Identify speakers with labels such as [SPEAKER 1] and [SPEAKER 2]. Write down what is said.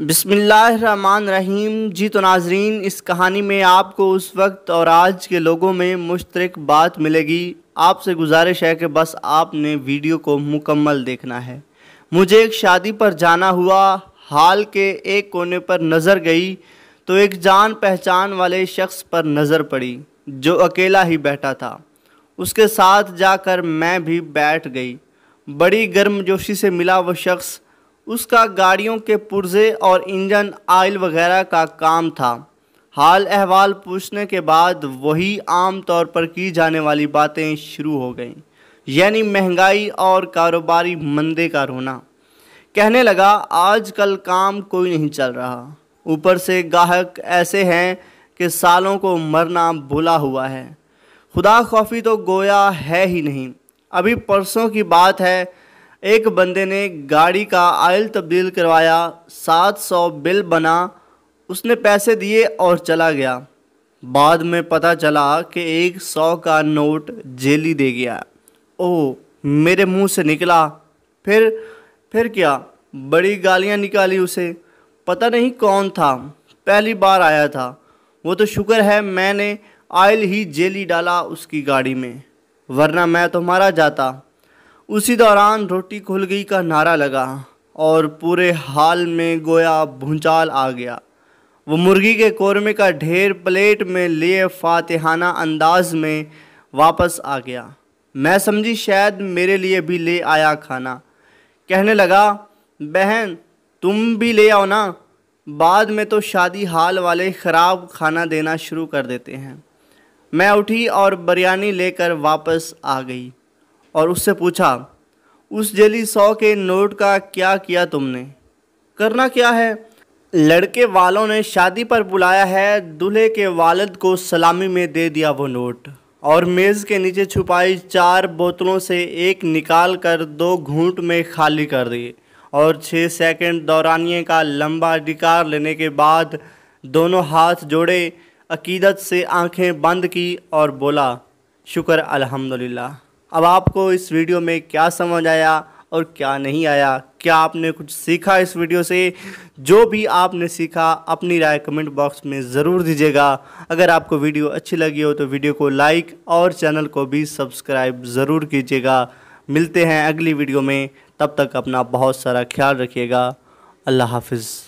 [SPEAKER 1] बसमान रहीम जी तो नाजरीन इस कहानी में आपको उस वक्त और आज के लोगों में मुश्तरक बात मिलेगी आपसे गुजारिश है कि बस आपने वीडियो को मुकम्मल देखना है मुझे एक शादी पर जाना हुआ हाल के एक कोने पर नज़र गई तो एक जान पहचान वाले शख्स पर नज़र पड़ी जो अकेला ही बैठा था उसके साथ जाकर मैं भी बैठ गई बड़ी गर्मजोशी से मिला वो शख्स उसका गाड़ियों के पुर्जे और इंजन आयल वगैरह का काम था हाल अहवाल पूछने के बाद वही आम तौर पर की जाने वाली बातें शुरू हो गईं यानी महंगाई और कारोबारी मंदे का रोना कहने लगा आजकल काम कोई नहीं चल रहा ऊपर से गाहक ऐसे हैं कि सालों को मरना भुला हुआ है खुदा खौफी तो गोया है ही नहीं अभी परसों की बात है एक बंदे ने गाड़ी का आयल तब्दील करवाया 700 बिल बना उसने पैसे दिए और चला गया बाद में पता चला कि एक सौ का नोट जेली दे गया ओह मेरे मुंह से निकला फिर फिर क्या बड़ी गालियां निकाली उसे पता नहीं कौन था पहली बार आया था वो तो शुक्र है मैंने आयल ही जेली डाला उसकी गाड़ी में वरना मैं तो मारा जाता उसी दौरान रोटी खुल गई का नारा लगा और पूरे हाल में गोया भूचाल आ गया वो मुर्गी के कोरमे का ढेर प्लेट में लिए फातिहाना अंदाज में वापस आ गया मैं समझी शायद मेरे लिए भी ले आया खाना कहने लगा बहन तुम भी ले आओ ना बाद में तो शादी हाल वाले ख़राब खाना देना शुरू कर देते हैं मैं उठी और बिरयानी लेकर वापस आ गई और उससे पूछा उस जेली सौ के नोट का क्या किया तुमने करना क्या है लड़के वालों ने शादी पर बुलाया है दूल्हे के वालद को सलामी में दे दिया वो नोट और मेज़ के नीचे छुपाई चार बोतलों से एक निकाल कर दो घूंट में खाली कर दिए और छः सेकंड दौरानिए का लंबा डिकार लेने के बाद दोनों हाथ जोड़े अकीदत से आंखें बंद की और बोला शुक्र अल्हम्दुलिल्लाह अब आपको इस वीडियो में क्या समझ आया और क्या नहीं आया क्या आपने कुछ सीखा इस वीडियो से जो भी आपने सीखा अपनी राय कमेंट बॉक्स में ज़रूर दीजिएगा अगर आपको वीडियो अच्छी लगी हो तो वीडियो को लाइक और चैनल को भी सब्सक्राइब ज़रूर कीजिएगा मिलते हैं अगली वीडियो में तब तक अपना बहुत सारा ख्याल रखिएगा अल्लाह हाफिज़